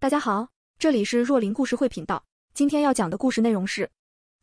大家好，这里是若琳故事会频道。今天要讲的故事内容是：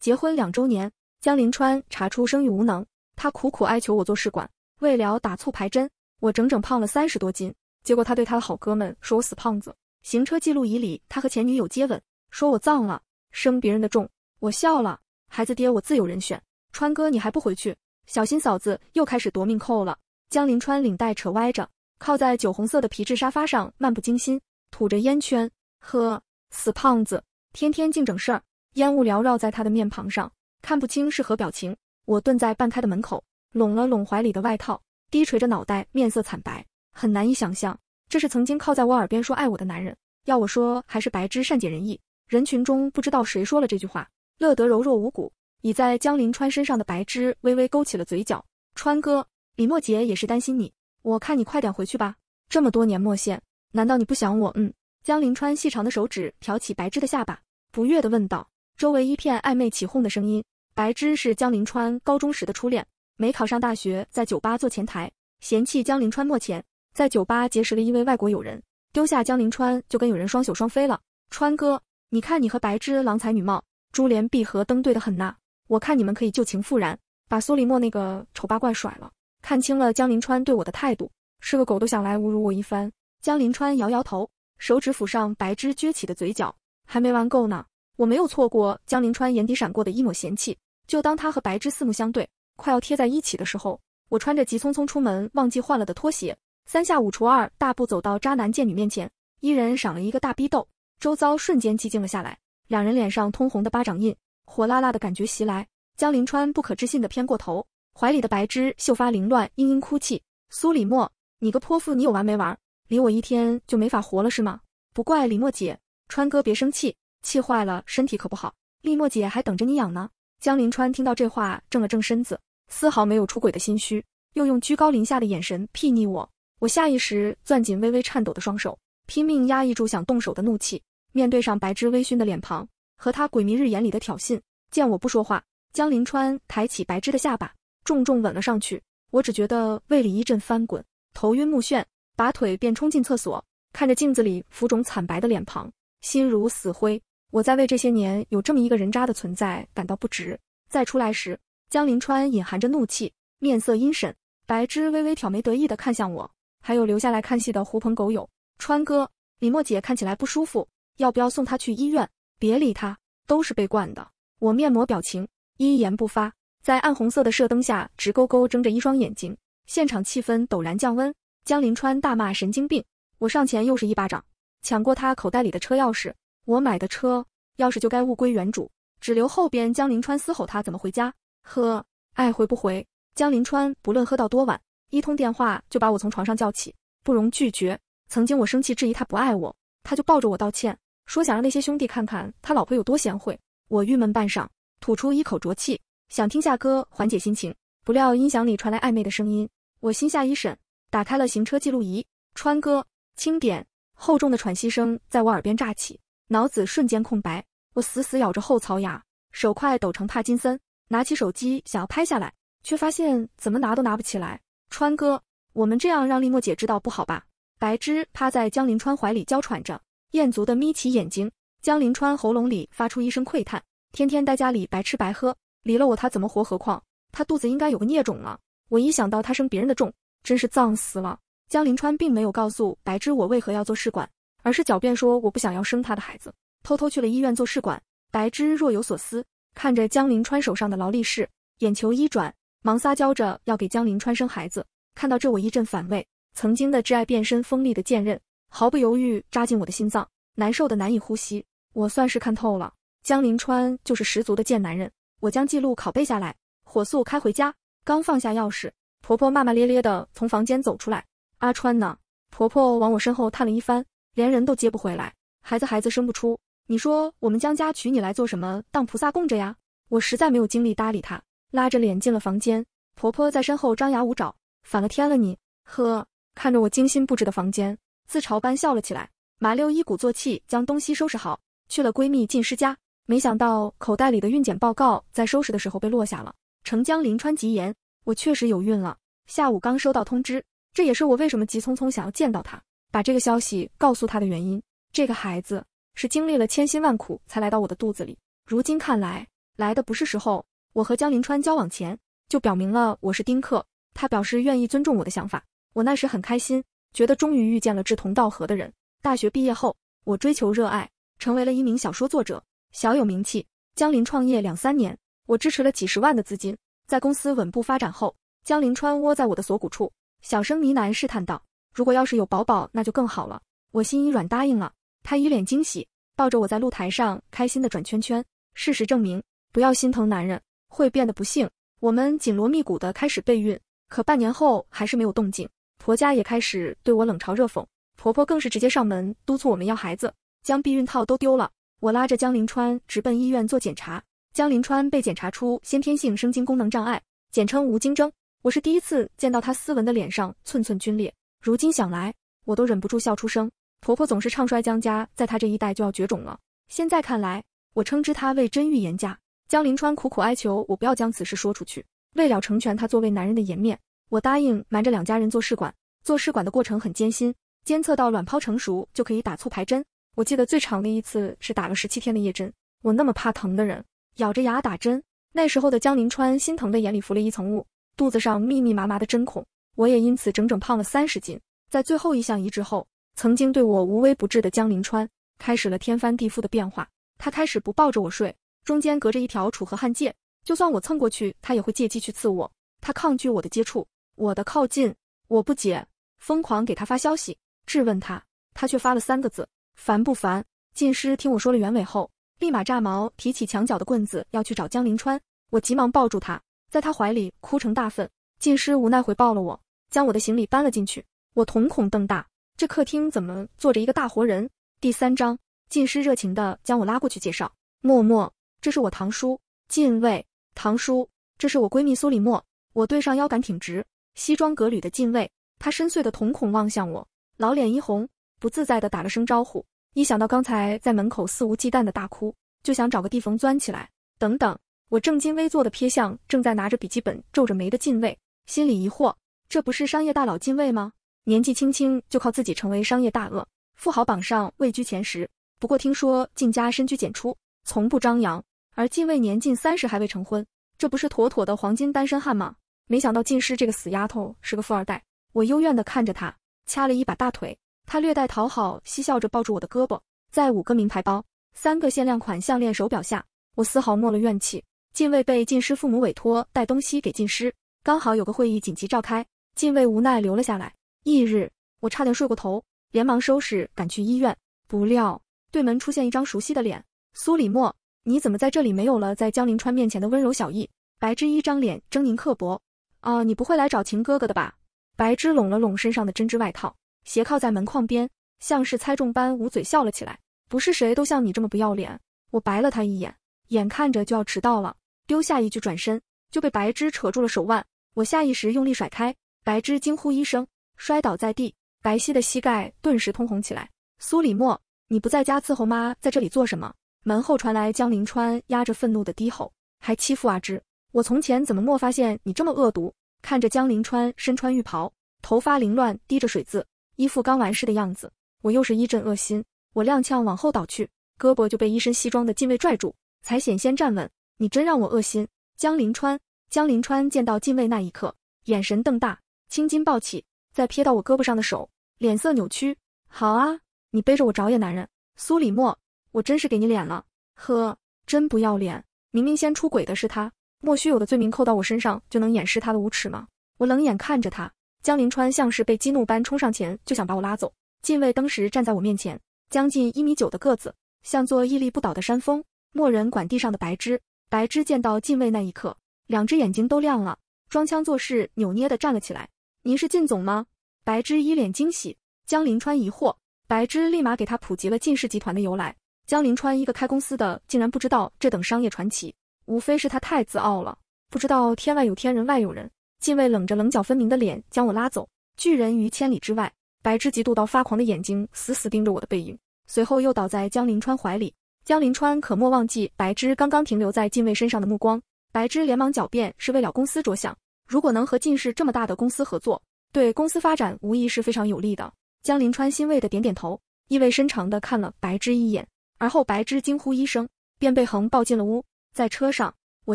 结婚两周年，江林川查出生育无能，他苦苦哀求我做试管，为了打促排针，我整整胖了三十多斤。结果他对他的好哥们说我死胖子。行车记录仪里他和前女友接吻，说我脏了生别人的种，我笑了。孩子爹我自有人选，川哥你还不回去，小心嫂子又开始夺命扣了。江林川领带扯歪着，靠在酒红色的皮质沙发上，漫不经心。吐着烟圈，呵，死胖子，天天净整事儿。烟雾缭绕在他的面庞上，看不清是何表情。我蹲在半开的门口，拢了拢怀里的外套，低垂着脑袋，面色惨白。很难以想象，这是曾经靠在我耳边说爱我的男人。要我说，还是白芝善解人意。人群中不知道谁说了这句话，乐得柔弱无骨。倚在江临川身上的白芝微微勾起了嘴角。川哥，李墨姐也是担心你，我看你快点回去吧。这么多年没线。难道你不想我？嗯，江临川细长的手指挑起白芝的下巴，不悦地问道。周围一片暧昧起哄的声音。白芝是江临川高中时的初恋，没考上大学，在酒吧做前台，嫌弃江临川没钱，在酒吧结识了一位外国友人，丢下江临川就跟友人双宿双飞了。川哥，你看你和白芝郎才女貌，珠联璧合，登对的很呐。我看你们可以旧情复燃，把苏里莫那个丑八怪甩了。看清了江临川对我的态度，是个狗都想来侮辱我一番。江临川摇摇头，手指抚上白芝撅起的嘴角，还没玩够呢。我没有错过江临川眼底闪过的一抹嫌弃。就当他和白芝四目相对，快要贴在一起的时候，我穿着急匆匆出门忘记换了的拖鞋，三下五除二大步走到渣男贱女面前，一人赏了一个大逼斗，周遭瞬间寂静了下来，两人脸上通红的巴掌印，火辣辣的感觉袭来。江临川不可置信的偏过头，怀里的白芝秀发凌乱，嘤嘤哭泣。苏里莫，你个泼妇，你有完没完？离我一天就没法活了是吗？不怪李墨姐，川哥别生气，气坏了身体可不好。李墨姐还等着你养呢。江临川听到这话，正了正身子，丝毫没有出轨的心虚，又用居高临下的眼神睥睨我。我下意识攥紧微微颤抖的双手，拼命压抑住想动手的怒气。面对上白芝微醺的脸庞和他鬼迷日眼里的挑衅，见我不说话，江临川抬起白芝的下巴，重重吻了上去。我只觉得胃里一阵翻滚，头晕目眩。拔腿便冲进厕所，看着镜子里浮肿惨白的脸庞，心如死灰。我在为这些年有这么一个人渣的存在感到不值。再出来时，江临川隐含着怒气，面色阴沉。白芝微微挑眉，得意的看向我，还有留下来看戏的狐朋狗友。川哥，李墨姐看起来不舒服，要不要送她去医院？别理他，都是被惯的。我面膜表情，一言不发，在暗红色的射灯下直勾勾睁着一双眼睛。现场气氛陡然降温。江林川大骂神经病，我上前又是一巴掌，抢过他口袋里的车钥匙。我买的车钥匙就该物归原主，只留后边。江林川嘶吼他怎么回家？呵，爱回不回。江林川不论喝到多晚，一通电话就把我从床上叫起，不容拒绝。曾经我生气质疑他不爱我，他就抱着我道歉，说想让那些兄弟看看他老婆有多贤惠。我郁闷半晌，吐出一口浊气，想听下歌缓解心情。不料音响里传来暧昧的声音，我心下一审。打开了行车记录仪，川哥轻点，厚重的喘息声在我耳边炸起，脑子瞬间空白。我死死咬着后槽牙，手快抖成帕金森，拿起手机想要拍下来，却发现怎么拿都拿不起来。川哥，我们这样让丽墨姐知道不好吧？白芝趴在江林川怀里娇喘着，餍足的眯起眼睛。江林川喉咙里发出一声喟叹：天天待家里白吃白喝，离了我他怎么活？何况他肚子应该有个孽种了。我一想到他生别人的种，真是脏死了！江林川并没有告诉白芝我为何要做试管，而是狡辩说我不想要生他的孩子，偷偷去了医院做试管。白芝若有所思看着江林川手上的劳力士，眼球一转，忙撒娇着要给江林川生孩子。看到这，我一阵反胃。曾经的挚爱变身锋利的剑刃，毫不犹豫扎进我的心脏，难受的难以呼吸。我算是看透了，江林川就是十足的贱男人。我将记录拷贝下来，火速开回家。刚放下钥匙。婆婆骂骂咧咧地从房间走出来。阿川呢？婆婆往我身后探了一番，连人都接不回来，孩子孩子生不出。你说我们江家娶你来做什么？当菩萨供着呀？我实在没有精力搭理她，拉着脸进了房间。婆婆在身后张牙舞爪，反了天了你！呵，看着我精心布置的房间，自嘲般笑了起来，麻溜一鼓作气将东西收拾好，去了闺蜜靳师家。没想到口袋里的孕检报告在收拾的时候被落下了。程江临川吉言。我确实有孕了，下午刚收到通知，这也是我为什么急匆匆想要见到他，把这个消息告诉他的原因。这个孩子是经历了千辛万苦才来到我的肚子里，如今看来来的不是时候。我和江林川交往前就表明了我是丁克，他表示愿意尊重我的想法，我那时很开心，觉得终于遇见了志同道合的人。大学毕业后，我追求热爱，成为了一名小说作者，小有名气。江林创业两三年，我支持了几十万的资金。在公司稳步发展后，江林川窝在我的锁骨处，小声呢喃试探道：“如果要是有宝宝，那就更好了。”我心一软，答应了他，一脸惊喜，抱着我在露台上开心的转圈圈。事实证明，不要心疼男人，会变得不幸。我们紧锣密鼓的开始备孕，可半年后还是没有动静，婆家也开始对我冷嘲热讽，婆婆更是直接上门督促我们要孩子，将避孕套都丢了。我拉着江林川直奔医院做检查。江临川被检查出先天性生精功能障碍，简称无精症。我是第一次见到他斯文的脸上寸寸皲裂，如今想来，我都忍不住笑出声。婆婆总是唱衰江家，在他这一代就要绝种了。现在看来，我称之他为真预言家。江临川苦苦哀求我不要将此事说出去。为了成全他作为男人的颜面，我答应瞒着两家人做试管。做试管的过程很艰辛，监测到卵泡成熟就可以打促排针。我记得最长的一次是打了十七天的夜针。我那么怕疼的人。咬着牙打针，那时候的江临川心疼的眼里浮了一层雾，肚子上密密麻麻的针孔，我也因此整整胖了三十斤。在最后一项移植后，曾经对我无微不至的江临川开始了天翻地覆的变化。他开始不抱着我睡，中间隔着一条楚河汉界，就算我蹭过去，他也会借机去刺我。他抗拒我的接触，我的靠近。我不解，疯狂给他发消息质问他，他却发了三个字：烦不烦？进师听我说了原委后。立马炸毛，提起墙角的棍子要去找江临川。我急忙抱住他，在他怀里哭成大粪。晋师无奈回抱了我，将我的行李搬了进去。我瞳孔瞪大，这客厅怎么坐着一个大活人？第三章，晋师热情的将我拉过去介绍：默默，这是我堂叔晋卫。堂叔，这是我闺蜜苏里莫。我对上腰杆挺直、西装革履的晋卫，他深邃的瞳孔望向我，老脸一红，不自在的打了声招呼。一想到刚才在门口肆无忌惮的大哭，就想找个地缝钻起来。等等，我正襟危坐的瞥向正在拿着笔记本皱着眉的晋卫，心里疑惑：这不是商业大佬晋卫吗？年纪轻轻就靠自己成为商业大鳄，富豪榜上位居前十。不过听说靳家深居简出，从不张扬，而靳卫年近三十还未成婚，这不是妥妥的黄金单身汉吗？没想到靳师这个死丫头是个富二代，我幽怨的看着他，掐了一把大腿。他略带讨好，嬉笑着抱住我的胳膊，在五个名牌包、三个限量款项链、手表下，我丝毫没了怨气。禁卫被禁师父母委托带东西给禁师，刚好有个会议紧急召开，禁卫无奈留了下来。翌日，我差点睡过头，连忙收拾赶去医院，不料对门出现一张熟悉的脸。苏里莫，你怎么在这里？没有了在江临川面前的温柔小意。白之一张脸狰狞刻薄。啊，你不会来找秦哥哥的吧？白之拢了拢身上的针织外套。斜靠在门框边，像是猜中般捂嘴笑了起来。不是谁都像你这么不要脸。我白了他一眼，眼看着就要迟到了，丢下一句转身就被白芝扯住了手腕。我下意识用力甩开，白芝惊呼一声，摔倒在地，白皙的膝盖顿时通红起来。苏里莫，你不在家伺候妈，在这里做什么？门后传来江临川压着愤怒的低吼，还欺负阿芝。我从前怎么没发现你这么恶毒？看着江临川身穿浴袍，头发凌乱，滴着水渍。一副刚完事的样子，我又是一阵恶心。我踉跄往后倒去，胳膊就被一身西装的禁卫拽住，才险些站稳。你真让我恶心！江林川，江林川见到禁卫那一刻，眼神瞪大，青筋暴起。再瞥到我胳膊上的手，脸色扭曲。好啊，你背着我找野男人，苏里莫，我真是给你脸了。呵，真不要脸！明明先出轨的是他，莫须有的罪名扣到我身上，就能掩饰他的无耻吗？我冷眼看着他。江林川像是被激怒般冲上前，就想把我拉走。禁卫登时站在我面前，将近一米九的个子，像座屹立不倒的山峰，没人管地上的白芝。白芝见到禁卫那一刻，两只眼睛都亮了，装腔作势，扭捏的站了起来。“您是靳总吗？”白芝一脸惊喜。江林川疑惑，白芝立马给他普及了靳氏集团的由来。江林川一个开公司的，竟然不知道这等商业传奇，无非是他太自傲了，不知道天外有天，人外有人。禁卫冷着棱角分明的脸，将我拉走，拒人于千里之外。白芝嫉妒到发狂的眼睛，死死盯着我的背影，随后又倒在江临川怀里。江临川可莫忘记白芝刚刚停留在禁卫身上的目光。白芝连忙狡辩，是为了公司着想，如果能和禁氏这么大的公司合作，对公司发展无疑是非常有利的。江临川欣慰的点点头，意味深长的看了白芝一眼，而后白芝惊呼一声，便被横抱进了屋。在车上，我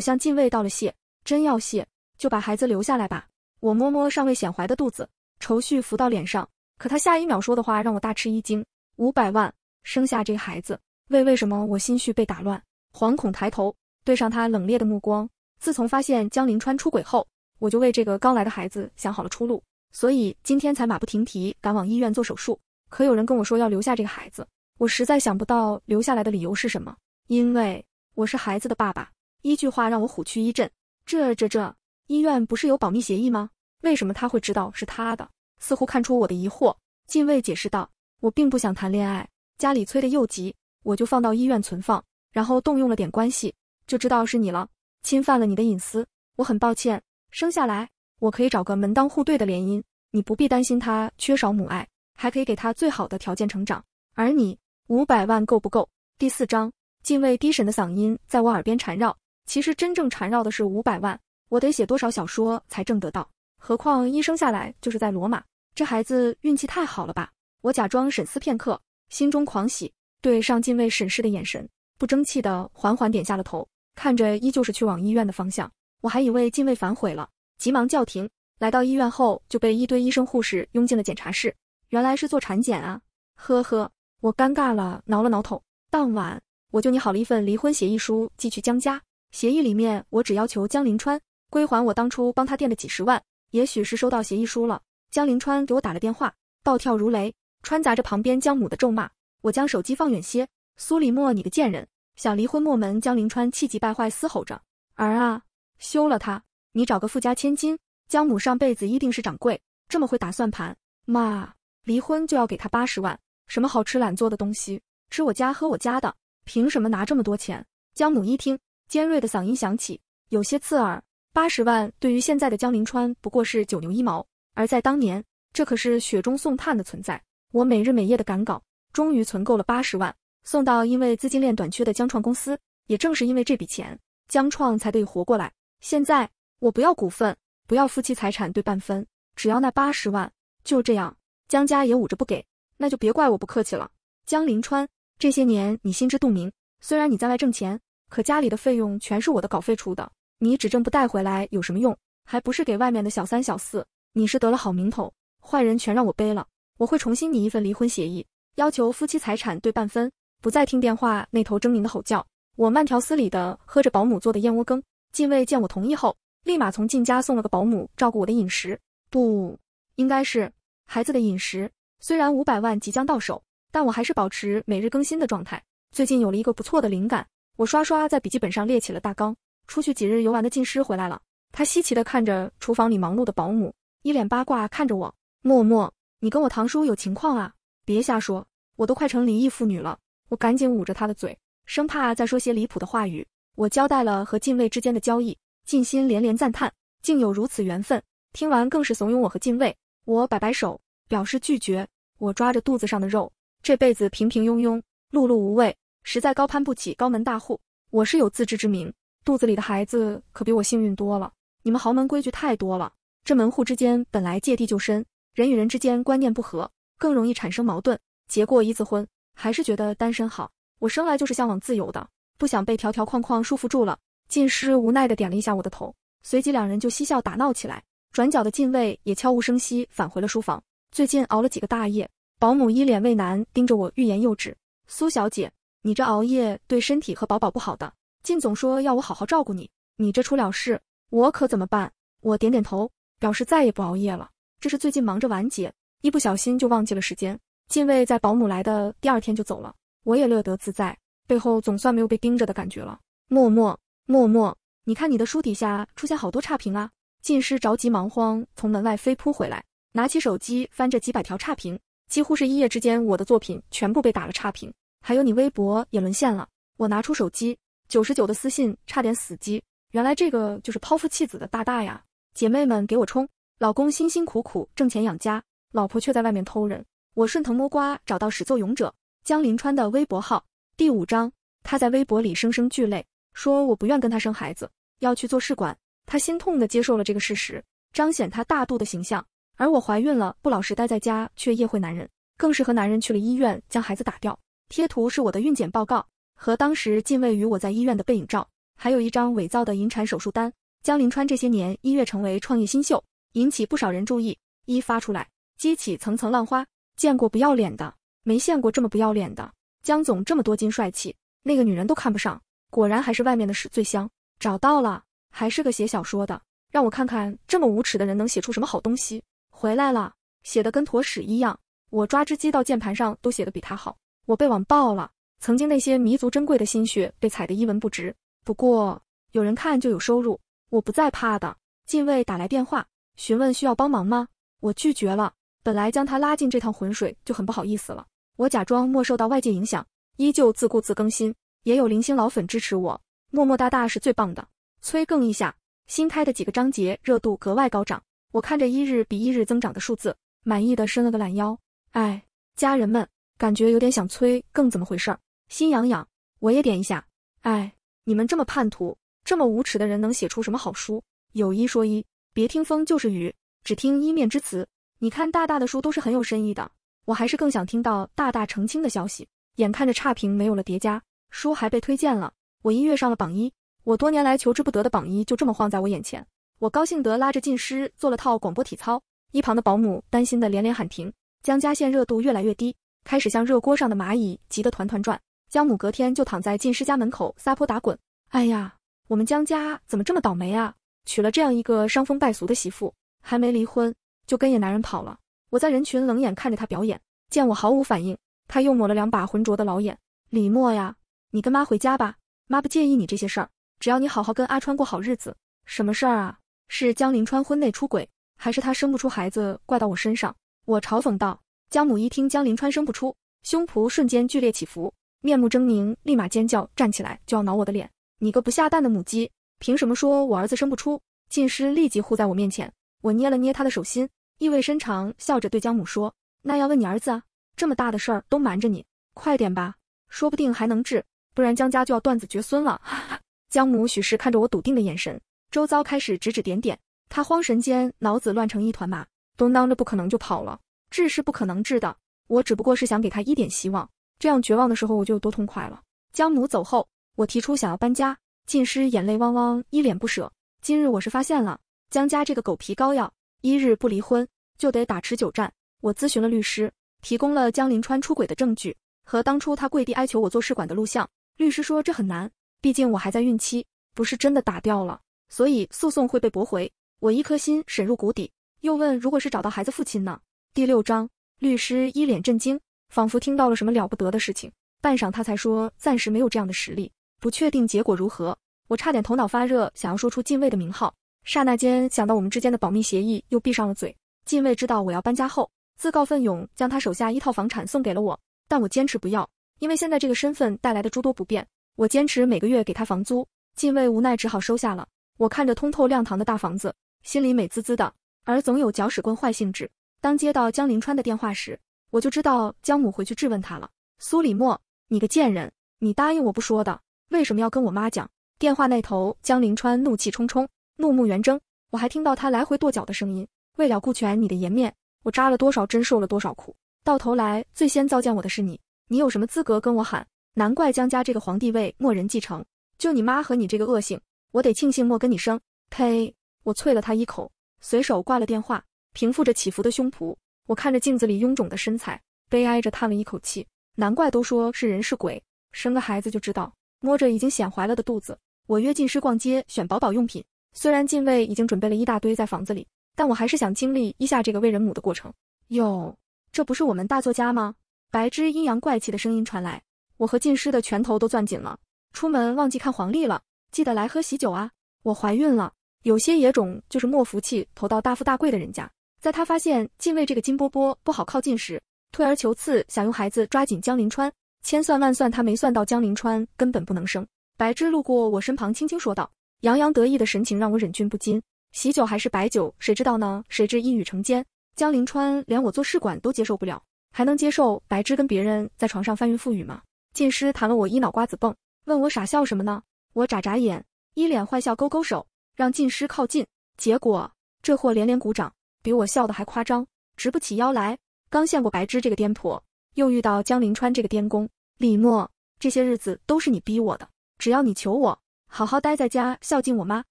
向禁卫道了谢，真要谢。就把孩子留下来吧。我摸摸尚未显怀的肚子，愁绪浮到脸上。可他下一秒说的话让我大吃一惊：五百万，生下这个孩子。为为什么我心绪被打乱？惶恐抬头，对上他冷冽的目光。自从发现江林川出轨后，我就为这个刚来的孩子想好了出路，所以今天才马不停蹄赶往医院做手术。可有人跟我说要留下这个孩子，我实在想不到留下来的理由是什么。因为我是孩子的爸爸。一句话让我虎躯一震。这这这。医院不是有保密协议吗？为什么他会知道是他的？似乎看出我的疑惑，近卫解释道：“我并不想谈恋爱，家里催得又急，我就放到医院存放，然后动用了点关系，就知道是你了，侵犯了你的隐私，我很抱歉。生下来我可以找个门当户对的联姻，你不必担心他缺少母爱，还可以给他最好的条件成长。而你，五百万够不够？”第四章，近卫低沉的嗓音在我耳边缠绕，其实真正缠绕的是五百万。我得写多少小说才挣得到？何况一生下来就是在罗马，这孩子运气太好了吧？我假装审思片刻，心中狂喜，对上禁卫审视的眼神，不争气的缓缓点下了头。看着依旧是去往医院的方向，我还以为禁卫反悔了，急忙叫停。来到医院后，就被一堆医生护士拥进了检查室，原来是做产检啊！呵呵，我尴尬了，挠了挠头。当晚我就拟好了一份离婚协议书寄去江家，协议里面我只要求江临川。归还我当初帮他垫的几十万，也许是收到协议书了。江林川给我打了电话，暴跳如雷，掺杂着旁边江母的咒骂。我将手机放远些。苏里莫，你个贱人，想离婚莫门！江林川气急败坏嘶吼着：“儿啊，休了她，你找个富家千金。”江母上辈子一定是掌柜，这么会打算盘。妈，离婚就要给他八十万，什么好吃懒做的东西，吃我家喝我家的，凭什么拿这么多钱？江母一听，尖锐的嗓音响起，有些刺耳。八十万对于现在的江临川不过是九牛一毛，而在当年，这可是雪中送炭的存在。我每日每夜的赶稿，终于存够了八十万，送到因为资金链短缺的江创公司。也正是因为这笔钱，江创才得以活过来。现在我不要股份，不要夫妻财产对半分，只要那八十万。就这样，江家也捂着不给，那就别怪我不客气了。江临川，这些年你心知肚明，虽然你在外挣钱，可家里的费用全是我的稿费出的。你指证不带回来有什么用？还不是给外面的小三小四？你是得了好名头，坏人全让我背了。我会重新拟一份离婚协议，要求夫妻财产对半分。不再听电话那头狰狞的吼叫，我慢条斯理的喝着保姆做的燕窝羹。近卫见我同意后，立马从靳家送了个保姆照顾我的饮食。不，应该是孩子的饮食。虽然五百万即将到手，但我还是保持每日更新的状态。最近有了一个不错的灵感，我刷刷在笔记本上列起了大纲。出去几日游玩的进师回来了，他稀奇的看着厨房里忙碌的保姆，一脸八卦看着我。默默，你跟我堂叔有情况啊？别瞎说，我都快成离异妇女了。我赶紧捂着他的嘴，生怕再说些离谱的话语。我交代了和禁卫之间的交易，靳心连连赞叹，竟有如此缘分。听完更是怂恿我和禁卫。我摆摆手，表示拒绝。我抓着肚子上的肉，这辈子平平庸庸，碌碌无为，实在高攀不起高门大户。我是有自知之明。肚子里的孩子可比我幸运多了。你们豪门规矩太多了，这门户之间本来芥蒂就深，人与人之间观念不合，更容易产生矛盾。结过一次婚，还是觉得单身好。我生来就是向往自由的，不想被条条框框束缚住了。进师无奈的点了一下我的头，随即两人就嬉笑打闹起来。转角的禁卫也悄无声息返回了书房。最近熬了几个大夜，保姆一脸为难，盯着我欲言又止。苏小姐，你这熬夜对身体和宝宝不好的。靳总说要我好好照顾你，你这出了事，我可怎么办？我点点头，表示再也不熬夜了。这是最近忙着完结，一不小心就忘记了时间。靳卫在保姆来的第二天就走了，我也乐得自在，背后总算没有被盯着的感觉了。默默默默，你看你的书底下出现好多差评啊！靳师着急忙慌从门外飞扑回来，拿起手机翻着几百条差评，几乎是一夜之间，我的作品全部被打了差评，还有你微博也沦陷了。我拿出手机。九十九的私信差点死机，原来这个就是抛夫弃子的大大呀！姐妹们给我冲！老公辛辛苦苦挣钱养家，老婆却在外面偷人。我顺藤摸瓜找到始作俑者江林川的微博号。第五章，他在微博里声声巨泪，说我不愿跟他生孩子，要去做试管。他心痛的接受了这个事实，彰显他大度的形象。而我怀孕了，不老实待在家，却夜会男人，更是和男人去了医院将孩子打掉。贴图是我的孕检报告。和当时近位与我在医院的背影照，还有一张伪造的引产手术单。江临川这些年一跃成为创业新秀，引起不少人注意。一发出来，激起层层浪花。见过不要脸的，没见过这么不要脸的。江总这么多金帅气，那个女人都看不上。果然还是外面的屎最香。找到了，还是个写小说的。让我看看，这么无耻的人能写出什么好东西。回来了，写的跟坨屎一样。我抓只鸡到键盘上都写的比他好。我被网爆了。曾经那些弥足珍贵的心血被踩得一文不值。不过有人看就有收入，我不再怕的。禁卫打来电话询问需要帮忙吗？我拒绝了。本来将他拉进这趟浑水就很不好意思了。我假装没受到外界影响，依旧自顾自更新。也有零星老粉支持我，么么哒哒是最棒的。催更一下，新开的几个章节热度格外高涨。我看着一日比一日增长的数字，满意的伸了个懒腰。哎，家人们，感觉有点想催更，怎么回事？心痒痒，我也点一下。哎，你们这么叛徒，这么无耻的人，能写出什么好书？有一说一，别听风就是雨，只听一面之词。你看大大的书都是很有深意的，我还是更想听到大大澄清的消息。眼看着差评没有了叠加，书还被推荐了，我一跃上了榜一。我多年来求之不得的榜一就这么晃在我眼前，我高兴得拉着进师做了套广播体操，一旁的保姆担心的连连喊停。江家县热度越来越低，开始像热锅上的蚂蚁，急得团团转。江母隔天就躺在进士家门口撒泼打滚。哎呀，我们江家怎么这么倒霉啊？娶了这样一个伤风败俗的媳妇，还没离婚就跟野男人跑了。我在人群冷眼看着他表演，见我毫无反应，他又抹了两把浑浊的老眼。李默呀，你跟妈回家吧，妈不介意你这些事儿，只要你好好跟阿川过好日子。什么事儿啊？是江林川婚内出轨，还是他生不出孩子怪到我身上？我嘲讽道。江母一听江林川生不出，胸脯瞬间剧烈起伏。面目狰狞，立马尖叫，站起来就要挠我的脸。你个不下蛋的母鸡，凭什么说我儿子生不出？晋师立即护在我面前，我捏了捏他的手心，意味深长笑着对江母说：“那要问你儿子啊，这么大的事儿都瞒着你，快点吧，说不定还能治，不然江家就要断子绝孙了。”哈哈。江母许是看着我笃定的眼神，周遭开始指指点点，他慌神间脑子乱成一团麻，嘟囔着不可能就跑了。治是不可能治的，我只不过是想给他一点希望。这样绝望的时候，我就有多痛快了。江母走后，我提出想要搬家。晋师眼泪汪汪，一脸不舍。今日我是发现了江家这个狗皮膏药，一日不离婚就得打持久战。我咨询了律师，提供了江林川出轨的证据和当初他跪地哀求我做试管的录像。律师说这很难，毕竟我还在孕期，不是真的打掉了，所以诉讼会被驳回。我一颗心沈入谷底，又问如果是找到孩子父亲呢？第六章，律师一脸震惊。仿佛听到了什么了不得的事情，半晌他才说暂时没有这样的实力，不确定结果如何。我差点头脑发热，想要说出禁卫的名号，刹那间想到我们之间的保密协议，又闭上了嘴。禁卫知道我要搬家后，自告奋勇将他手下一套房产送给了我，但我坚持不要，因为现在这个身份带来的诸多不便，我坚持每个月给他房租。禁卫无奈只好收下了。我看着通透亮堂的大房子，心里美滋滋的。而总有搅屎棍坏性质，当接到江临川的电话时。我就知道江母回去质问他了。苏里墨，你个贱人，你答应我不说的，为什么要跟我妈讲？电话那头，江临川怒气冲冲，怒目圆睁，我还听到他来回跺脚的声音。为了顾全你的颜面，我扎了多少针，受了多少苦，到头来最先糟践我的是你。你有什么资格跟我喊？难怪江家这个皇帝位没人继承，就你妈和你这个恶性，我得庆幸没跟你生。呸！我啐了他一口，随手挂了电话，平复着起伏的胸脯。我看着镜子里臃肿的身材，悲哀着叹了一口气。难怪都说是人是鬼，生个孩子就知道。摸着已经显怀了的肚子，我约晋师逛街选宝宝用品。虽然晋卫已经准备了一大堆在房子里，但我还是想经历一下这个为人母的过程。哟，这不是我们大作家吗？白芝阴阳怪气的声音传来，我和晋师的拳头都攥紧了。出门忘记看黄历了，记得来喝喜酒啊！我怀孕了，有些野种就是莫福气投到大富大贵的人家。在他发现禁卫这个金波波不好靠近时，退而求次，想用孩子抓紧江临川。千算万算，他没算到江临川根本不能生。白芝路过我身旁，轻轻说道，洋洋得意的神情让我忍俊不禁。喜酒还是白酒，谁知道呢？谁知一语成坚，江临川连我做试管都接受不了，还能接受白芝跟别人在床上翻云覆雨吗？禁师弹了我一脑瓜子蹦，问我傻笑什么呢？我眨眨眼，一脸坏笑，勾勾手，让禁师靠近。结果这货连连鼓掌。比我笑的还夸张，直不起腰来。刚见过白芝这个癫婆，又遇到江临川这个癫公。李默，这些日子都是你逼我的，只要你求我，好好待在家，孝敬我妈，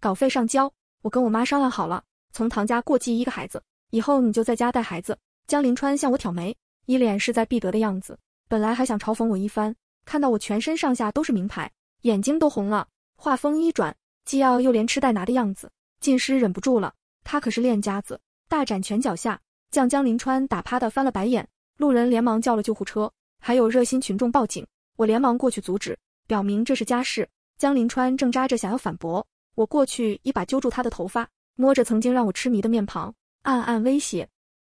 稿费上交。我跟我妈商量好了，从唐家过继一个孩子，以后你就在家带孩子。江临川向我挑眉，一脸势在必得的样子。本来还想嘲讽我一番，看到我全身上下都是名牌，眼睛都红了。话锋一转，既要又连吃带拿的样子，靳师忍不住了，他可是练家子。大展拳脚下，将江林川打趴的翻了白眼，路人连忙叫了救护车，还有热心群众报警。我连忙过去阻止，表明这是家事。江林川正扎着想要反驳，我过去一把揪住他的头发，摸着曾经让我痴迷的面庞，暗暗威胁：“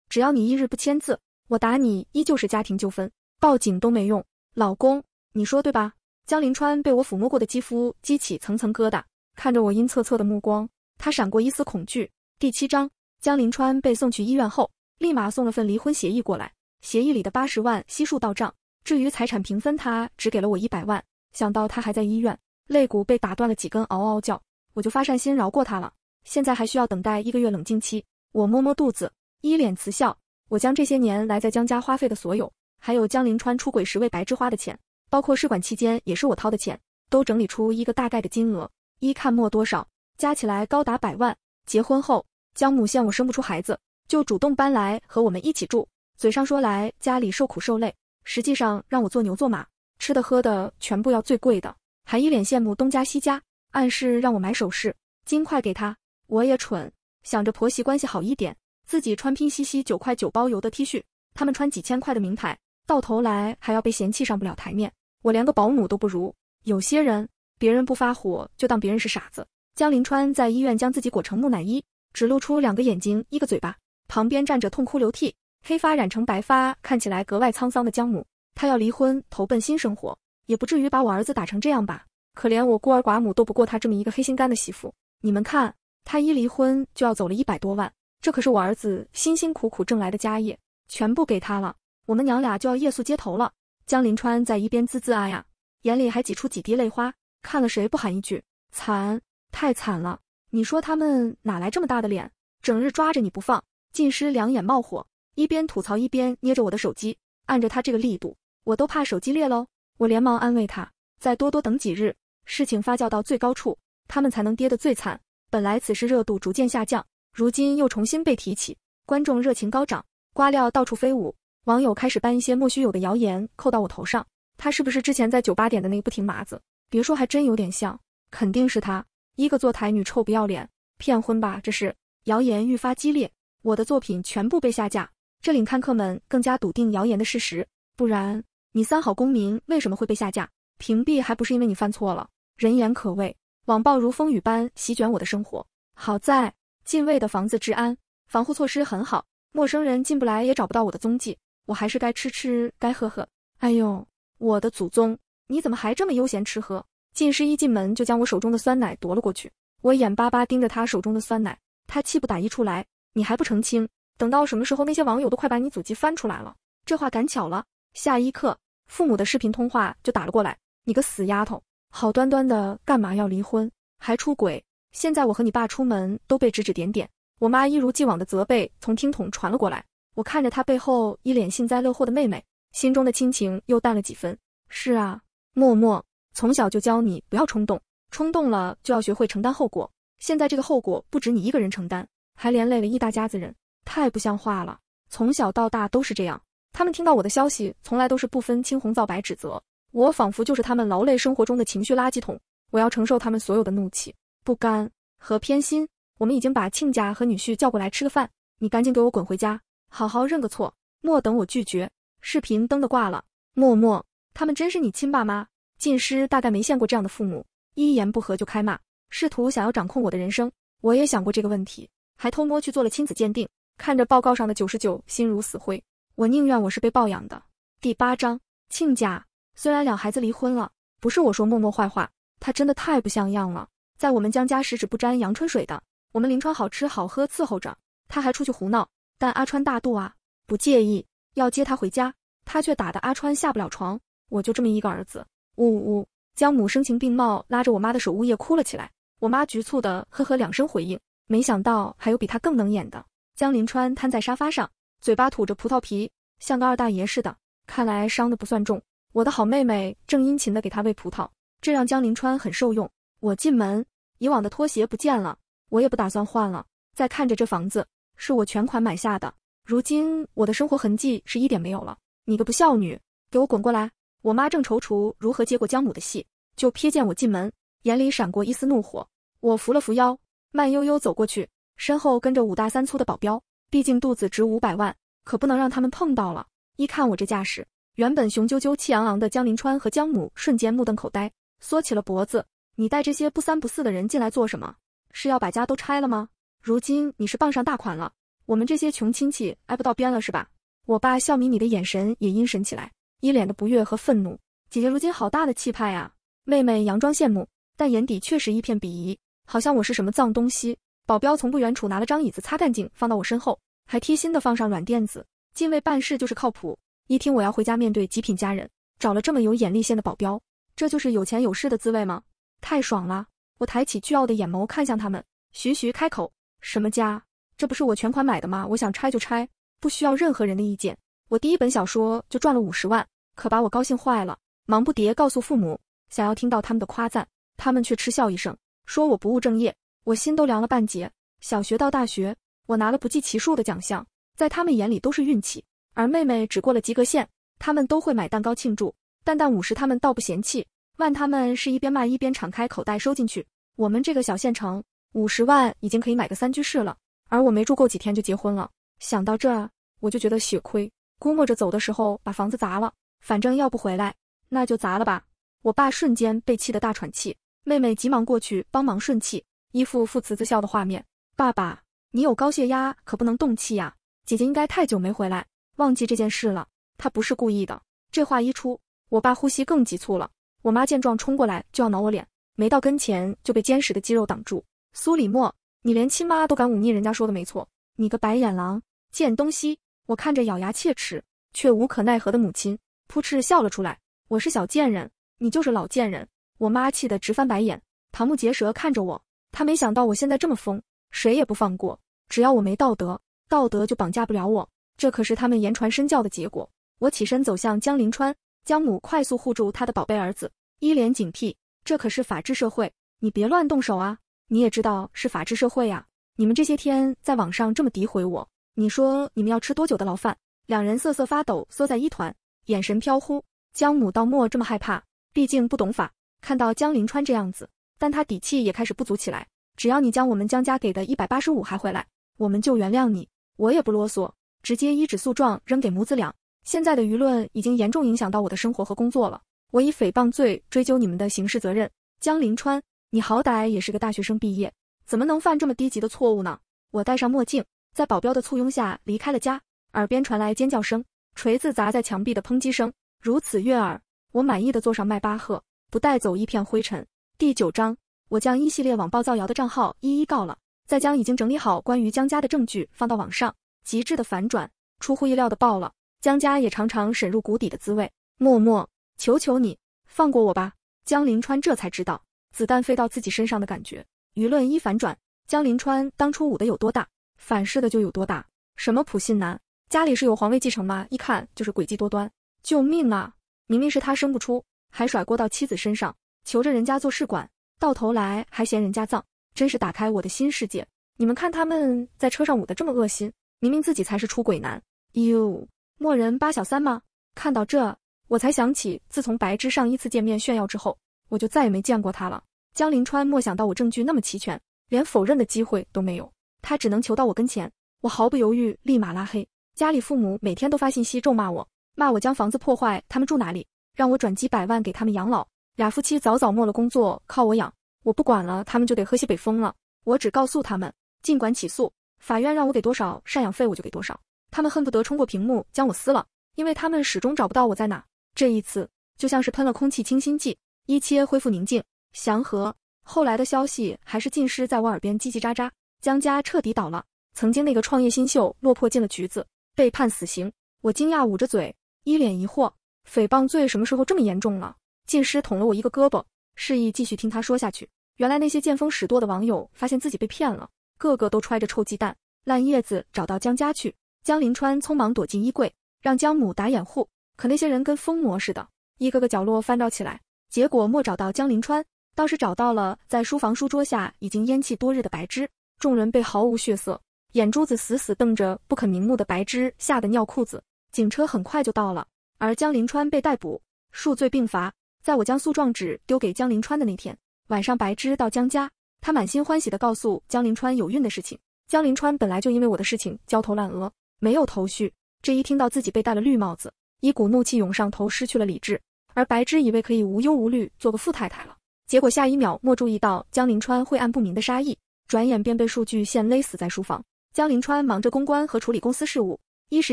只要你一日不签字，我打你依旧是家庭纠纷，报警都没用。”老公，你说对吧？江林川被我抚摸过的肌肤激起层层疙瘩，看着我阴恻恻的目光，他闪过一丝恐惧。第七章。江林川被送去医院后，立马送了份离婚协议过来，协议里的八十万悉数到账。至于财产平分，他只给了我一百万。想到他还在医院，肋骨被打断了几根，嗷嗷叫，我就发善心饶过他了。现在还需要等待一个月冷静期。我摸摸肚子，一脸慈笑。我将这些年来在江家花费的所有，还有江林川出轨时为白芝花的钱，包括试管期间也是我掏的钱，都整理出一个大概的金额。一看没多少，加起来高达百万。结婚后。江母嫌我生不出孩子，就主动搬来和我们一起住。嘴上说来家里受苦受累，实际上让我做牛做马，吃的喝的全部要最贵的，还一脸羡慕东家西家，暗示让我买首饰金块给她。我也蠢，想着婆媳关系好一点，自己穿拼夕夕九块九包邮的 T 恤，他们穿几千块的名牌，到头来还要被嫌弃上不了台面，我连个保姆都不如。有些人别人不发火，就当别人是傻子。江林川在医院将自己裹成木乃伊。只露出两个眼睛，一个嘴巴，旁边站着痛哭流涕、黑发染成白发，看起来格外沧桑的江母。她要离婚，投奔新生活，也不至于把我儿子打成这样吧？可怜我孤儿寡母斗不过他这么一个黑心肝的媳妇。你们看，他一离婚就要走了一百多万，这可是我儿子辛辛苦苦挣来的家业，全部给他了，我们娘俩就要夜宿街头了。江林川在一边滋滋啊呀，眼里还挤出几滴泪花。看了谁不喊一句惨，太惨了。你说他们哪来这么大的脸，整日抓着你不放？晋师两眼冒火，一边吐槽一边捏着我的手机，按着他这个力度，我都怕手机裂喽。我连忙安慰他，再多多等几日，事情发酵到最高处，他们才能跌得最惨。本来此事热度逐渐下降，如今又重新被提起，观众热情高涨，瓜料到处飞舞，网友开始搬一些莫须有的谣言扣到我头上。他是不是之前在酒吧点的那个不停麻子？别说，还真有点像，肯定是他。一个坐台女臭不要脸，骗婚吧？这是谣言愈发激烈，我的作品全部被下架。这令看客们更加笃定谣言的事实。不然，你三好公民为什么会被下架、屏蔽？还不是因为你犯错了？人言可畏，网暴如风雨般席卷我的生活。好在近卫的房子治安防护措施很好，陌生人进不来，也找不到我的踪迹。我还是该吃吃，该喝喝。哎呦，我的祖宗！你怎么还这么悠闲吃喝？进师一进门就将我手中的酸奶夺了过去，我眼巴巴盯着他手中的酸奶，他气不打一处来，你还不澄清，等到什么时候那些网友都快把你祖籍翻出来了。这话赶巧了，下一刻父母的视频通话就打了过来，你个死丫头，好端端的干嘛要离婚，还出轨？现在我和你爸出门都被指指点点，我妈一如既往的责备从听筒传了过来，我看着她背后一脸幸灾乐祸的妹妹，心中的亲情又淡了几分。是啊，默默。从小就教你不要冲动，冲动了就要学会承担后果。现在这个后果不止你一个人承担，还连累了一大家子人，太不像话了。从小到大都是这样，他们听到我的消息，从来都是不分青红皂白指责我，仿佛就是他们劳累生活中的情绪垃圾桶。我要承受他们所有的怒气、不甘和偏心。我们已经把亲家和女婿叫过来吃个饭，你赶紧给我滚回家，好好认个错。莫等我拒绝，视频登的挂了。默默，他们真是你亲爸妈？晋师大概没见过这样的父母，一言不合就开骂，试图想要掌控我的人生。我也想过这个问题，还偷摸去做了亲子鉴定，看着报告上的九十九，心如死灰。我宁愿我是被抱养的。第八章，亲家虽然两孩子离婚了，不是我说默默坏话，他真的太不像样了，在我们江家十指不沾阳春水的，我们林川好吃好喝伺候着，他还出去胡闹。但阿川大度啊，不介意要接他回家，他却打得阿川下不了床。我就这么一个儿子。呜呜，江母声情并茂，拉着我妈的手呜咽哭了起来。我妈局促的呵呵两声回应。没想到还有比她更能演的。江临川瘫在沙发上，嘴巴吐着葡萄皮，像个二大爷似的。看来伤的不算重。我的好妹妹正殷勤的给他喂葡萄，这让江临川很受用。我进门，以往的拖鞋不见了，我也不打算换了。再看着这房子，是我全款买下的，如今我的生活痕迹是一点没有了。你个不孝女，给我滚过来！我妈正踌躇如何接过江母的戏，就瞥见我进门，眼里闪过一丝怒火。我扶了扶腰，慢悠悠走过去，身后跟着五大三粗的保镖。毕竟肚子值五百万，可不能让他们碰到了。一看我这架势，原本雄赳赳、气昂昂的江林川和江母瞬间目瞪口呆，缩起了脖子。你带这些不三不四的人进来做什么？是要把家都拆了吗？如今你是傍上大款了，我们这些穷亲戚挨不到边了是吧？我爸笑眯眯的眼神也阴沉起来。一脸的不悦和愤怒，姐姐如今好大的气派啊！妹妹佯装羡慕，但眼底确实一片鄙夷，好像我是什么脏东西。保镖从不远处拿了张椅子擦干净，放到我身后，还贴心的放上软垫子。近卫办事就是靠谱。一听我要回家面对极品家人，找了这么有眼力见的保镖，这就是有钱有势的滋味吗？太爽了！我抬起倨傲的眼眸看向他们，徐徐开口：“什么家？这不是我全款买的吗？我想拆就拆，不需要任何人的意见。我第一本小说就赚了五十万。”可把我高兴坏了，忙不迭告诉父母，想要听到他们的夸赞。他们却嗤笑一声，说我不务正业。我心都凉了半截。小学到大学，我拿了不计其数的奖项，在他们眼里都是运气。而妹妹只过了及格线，他们都会买蛋糕庆祝。但但五十，他们倒不嫌弃，万他们是一边骂一边敞开口袋收进去。我们这个小县城，五十万已经可以买个三居室了。而我没住够几天就结婚了，想到这，我就觉得血亏。估摸着走的时候把房子砸了。反正要不回来，那就砸了吧！我爸瞬间被气得大喘气，妹妹急忙过去帮忙顺气，一副父慈子孝的画面。爸爸，你有高血压，可不能动气呀。姐姐应该太久没回来，忘记这件事了，她不是故意的。这话一出，我爸呼吸更急促了。我妈见状冲过来就要挠我脸，没到跟前就被坚实的肌肉挡住。苏里莫，你连亲妈都敢忤逆，人家说的没错，你个白眼狼，贱东西！我看着咬牙切齿却无可奈何的母亲。扑哧笑了出来。我是小贱人，你就是老贱人。我妈气得直翻白眼，瞠目结舌看着我。她没想到我现在这么疯，谁也不放过。只要我没道德，道德就绑架不了我。这可是他们言传身教的结果。我起身走向江临川，江母快速护住他的宝贝儿子，一脸警惕。这可是法治社会，你别乱动手啊！你也知道是法治社会啊！你们这些天在网上这么诋毁我，你说你们要吃多久的牢饭？两人瑟瑟发抖，缩在一团。眼神飘忽，江母道，莫这么害怕，毕竟不懂法。看到江临川这样子，但他底气也开始不足起来。只要你将我们江家给的一百八十五还回来，我们就原谅你。我也不啰嗦，直接一纸诉状扔给母子俩。现在的舆论已经严重影响到我的生活和工作了，我以诽谤罪追究你们的刑事责任。江临川，你好歹也是个大学生毕业，怎么能犯这么低级的错误呢？我戴上墨镜，在保镖的簇拥下离开了家，耳边传来尖叫声。锤子砸在墙壁的砰击声如此悦耳，我满意的坐上迈巴赫，不带走一片灰尘。第九章，我将一系列网暴造谣的账号一一告了，再将已经整理好关于江家的证据放到网上。极致的反转，出乎意料的爆了。江家也尝尝沈入谷底的滋味。默默，求求你放过我吧。江临川这才知道子弹飞到自己身上的感觉。舆论一反转，江临川当初捂的有多大，反噬的就有多大。什么普信男？家里是有皇位继承吗？一看就是诡计多端！救命啊！明明是他生不出，还甩锅到妻子身上，求着人家做试管，到头来还嫌人家脏，真是打开我的新世界！你们看他们在车上捂的这么恶心，明明自己才是出轨男，哟，莫人八小三吗？看到这，我才想起自从白芝上一次见面炫耀之后，我就再也没见过他了。江临川莫想到我证据那么齐全，连否认的机会都没有，他只能求到我跟前，我毫不犹豫，立马拉黑。家里父母每天都发信息咒骂我，骂我将房子破坏，他们住哪里？让我转几百万给他们养老。俩夫妻早早没了工作，靠我养，我不管了，他们就得喝西北风了。我只告诉他们，尽管起诉，法院让我给多少赡养费我就给多少。他们恨不得冲过屏幕将我撕了，因为他们始终找不到我在哪。这一次就像是喷了空气清新剂，一切恢复宁静祥和。后来的消息还是浸湿在我耳边叽叽喳喳。江家彻底倒了，曾经那个创业新秀落魄进了局子。被判死刑，我惊讶捂着嘴，一脸疑惑。诽谤罪什么时候这么严重了？禁师捅了我一个胳膊，示意继续听他说下去。原来那些见风使舵的网友发现自己被骗了，个个都揣着臭鸡蛋、烂叶子，找到江家去。江临川匆忙躲进衣柜，让江母打掩护。可那些人跟疯魔似的，一个个角落翻找起来。结果没找到江临川，倒是找到了在书房书桌下已经烟气多日的白芝。众人被毫无血色。眼珠子死死瞪着不肯瞑目的白芝，吓得尿裤子。警车很快就到了，而江林川被逮捕，数罪并罚。在我将诉状纸丢给江林川的那天晚上，白芝到江家，她满心欢喜的告诉江林川有孕的事情。江林川本来就因为我的事情焦头烂额，没有头绪，这一听到自己被戴了绿帽子，一股怒气涌上头，失去了理智。而白芝以为可以无忧无虑做个富太太了，结果下一秒没注意到江林川晦暗不明的杀意，转眼便被数据线勒死在书房。江林川忙着公关和处理公司事务，一时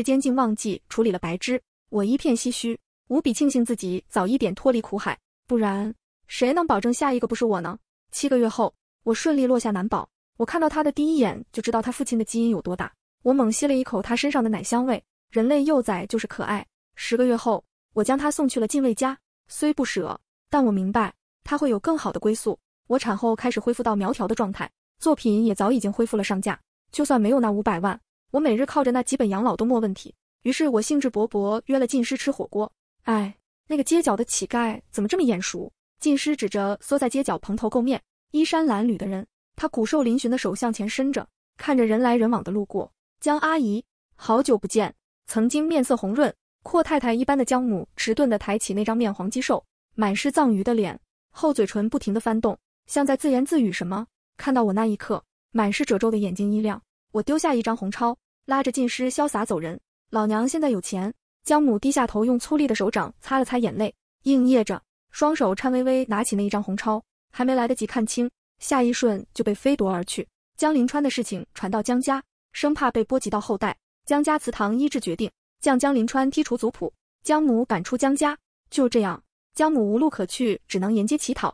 间竟忘记处理了白芝。我一片唏嘘，无比庆幸自己早一点脱离苦海，不然谁能保证下一个不是我呢？七个月后，我顺利落下男宝。我看到他的第一眼就知道他父亲的基因有多大。我猛吸了一口他身上的奶香味，人类幼崽就是可爱。十个月后，我将他送去了禁卫家，虽不舍，但我明白他会有更好的归宿。我产后开始恢复到苗条的状态，作品也早已经恢复了上架。就算没有那五百万，我每日靠着那几本养老都没问题。于是，我兴致勃勃约了进师吃火锅。哎，那个街角的乞丐怎么这么眼熟？进师指着缩在街角、蓬头垢面、衣衫褴褛的人。他骨瘦嶙峋的手向前伸着，看着人来人往的路过。江阿姨，好久不见！曾经面色红润、阔太太一般的江母，迟钝的抬起那张面黄肌瘦、满是藏鱼的脸，厚嘴唇不停的翻动，像在自言自语什么。看到我那一刻。满是褶皱的眼睛一亮，我丢下一张红钞，拉着禁师潇洒走人。老娘现在有钱。江母低下头，用粗粝的手掌擦了擦眼泪，应噎着，双手颤巍巍拿起那一张红钞，还没来得及看清，下一瞬就被飞夺而去。江林川的事情传到江家，生怕被波及到后代，江家祠堂一致决定将江林川剔除族谱，江母赶出江家。就这样，江母无路可去，只能沿街乞讨。